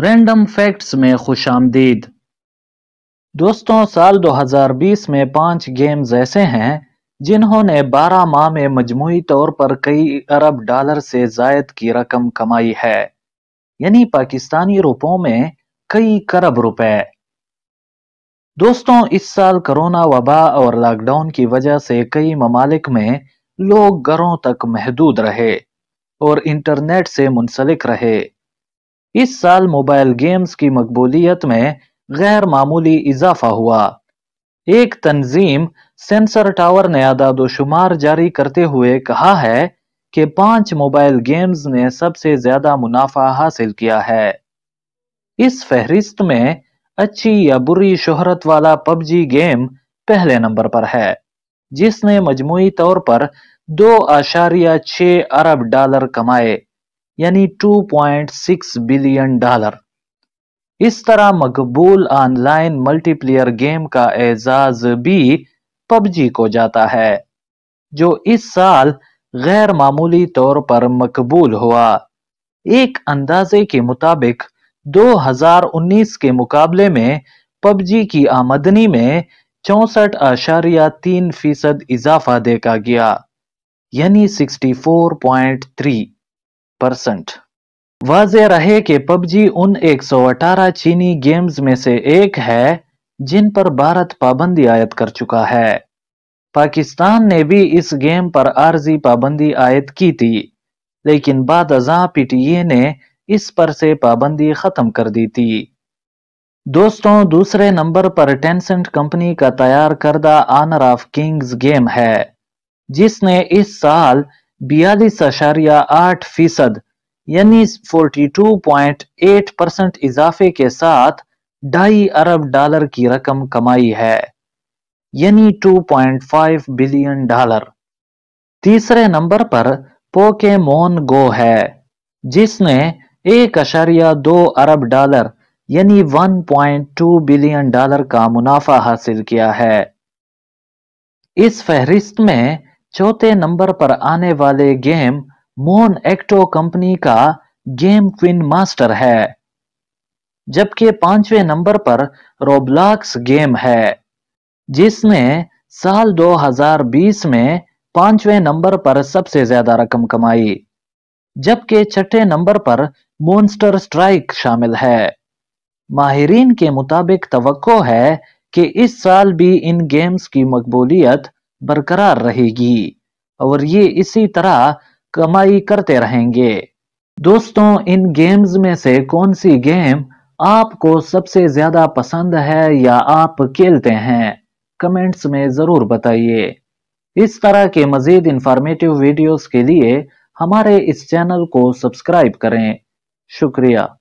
random facts में खुश आमदीद दोस्तों साल 2020 में पांच गेम्स ऐसे हैं जिन्होंने 12 माह में मजमुई तौर पर कई अरब डॉलर से जायद की रकम कमाई है यानी पाकिस्तानी रुपयों में कई करब रुपए दोस्तों इस साल कोरोना वबा और लॉकडाउन की वजह से कई ममालिक में लोग घरों तक महदूद रहे और इंटरनेट से मुंसलिक रहे इस साल मोबाइल गेम्स की मकबूलियत में गैर मामूली इजाफा हुआ एक तंजीम सेंसर टावर ने आदादोशुमार जारी करते हुए कहा है कि पांच मोबाइल गेम्स ने सबसे ज्यादा मुनाफा हासिल किया है इस फहरिस्त में अच्छी या बुरी शोहरत वाला पबजी गेम पहले नंबर पर है जिसने मजमू तौर पर दो आशारिया छ अरब डॉलर कमाए यानी 2.6 बिलियन डॉलर इस तरह मकबूल ऑनलाइन मल्टीप्लेयर गेम का एजाज भी पबजी को जाता है जो इस साल गैर मामूली तौर पर मकबूल हुआ एक अंदाजे के मुताबिक 2019 के मुकाबले में पबजी की आमदनी में चौसठ आशारिया तीन फीसद इजाफा देखा गया यानी 64.3 परसेंट वाज रहे कि पबजी उन 118 चीनी गेम्स में से एक है जिन पर भारत पाबंदी आयत कर चुका है पाकिस्तान ने भी इस गेम पर आर्जी पाबंदी आयत की थी लेकिन बाद अजा पीटीए ने इस पर से पाबंदी खत्म कर दी थी दोस्तों दूसरे नंबर पर टेंसेंट कंपनी का तैयार करदा आनर ऑफ किंग्स गेम है जिसने इस साल बयालीस अशारिया आठ फीसद यानी एट परसेंट इजाफे के साथ ढाई अरब डॉलर की रकम कमाई है यानी 2.5 बिलियन डॉलर तीसरे नंबर पर पोके मोन गो है जिसने एक अशारिया दो अरब डॉलर यानी 1.2 बिलियन डॉलर का मुनाफा हासिल किया है इस फहरिस्त में चौथे नंबर पर आने वाले गेम मोहन एक्टो कंपनी का गेम क्विन मास्टर है जबकि पांचवें नंबर पर रोब्लॉक्स गेम है जिसने साल 2020 में पांचवें नंबर पर सबसे ज्यादा रकम कमाई जबकि छठे नंबर पर मोन्स्टर स्ट्राइक शामिल है माहरीन के मुताबिक तो है कि इस साल भी इन गेम्स की मकबूलियत बरकरार रहेगी और ये इसी तरह कमाई करते रहेंगे दोस्तों इन गेम्स में से कौन सी गेम आपको सबसे ज्यादा पसंद है या आप खेलते हैं कमेंट्स में जरूर बताइए इस तरह के मजीद इंफॉर्मेटिव वीडियोस के लिए हमारे इस चैनल को सब्सक्राइब करें शुक्रिया